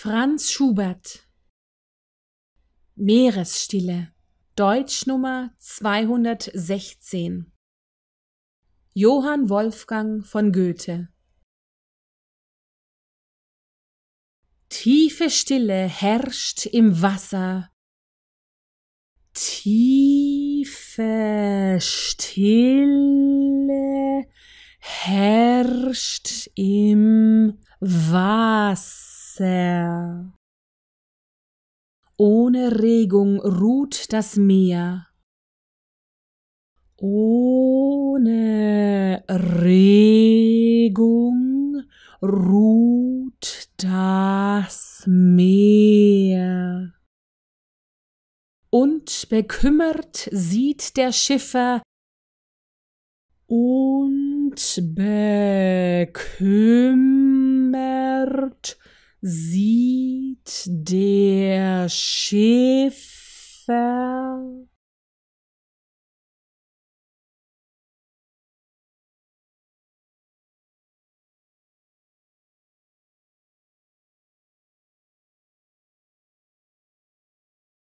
Franz Schubert Meeresstille Deutsch Nummer 216 Johann Wolfgang von Goethe Tiefe Stille herrscht im Wasser. Tiefe Stille herrscht im Wasser. Wasser. Ohne Regung ruht das Meer. Ohne Regung ruht das Meer. Und bekümmert sieht der Schiffer und bekümmert sieht der Schäfer